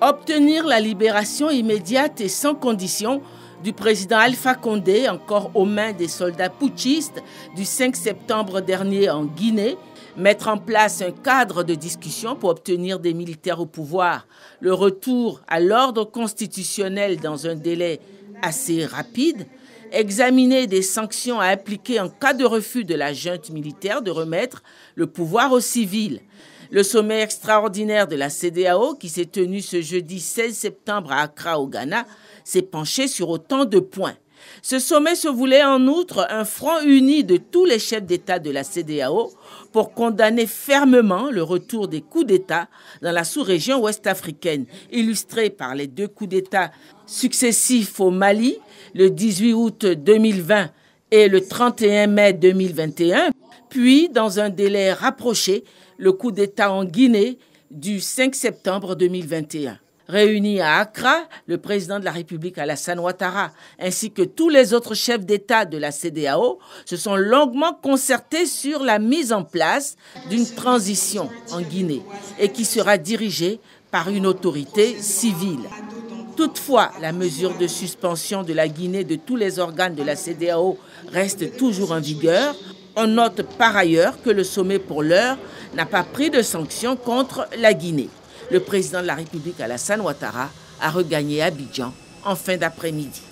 obtenir la libération immédiate et sans condition du président Alpha Condé, encore aux mains des soldats putschistes du 5 septembre dernier en Guinée, mettre en place un cadre de discussion pour obtenir des militaires au pouvoir, le retour à l'ordre constitutionnel dans un délai assez rapide, examiner des sanctions à appliquer en cas de refus de la junte militaire de remettre le pouvoir aux civils. Le sommet extraordinaire de la CDAO, qui s'est tenu ce jeudi 16 septembre à Accra au Ghana, s'est penché sur autant de points. Ce sommet se voulait en outre un front uni de tous les chefs d'État de la CDAO pour condamner fermement le retour des coups d'État dans la sous-région ouest-africaine, illustré par les deux coups d'État successifs au Mali le 18 août 2020 et le 31 mai 2021, puis dans un délai rapproché, le coup d'État en Guinée du 5 septembre 2021. Réunis à Accra, le président de la République Alassane Ouattara ainsi que tous les autres chefs d'État de la CDAO se sont longuement concertés sur la mise en place d'une transition en Guinée et qui sera dirigée par une autorité civile. Toutefois, la mesure de suspension de la Guinée de tous les organes de la CDAO reste toujours en vigueur. On note par ailleurs que le sommet pour l'heure n'a pas pris de sanctions contre la Guinée. Le président de la République Alassane Ouattara a regagné Abidjan en fin d'après-midi.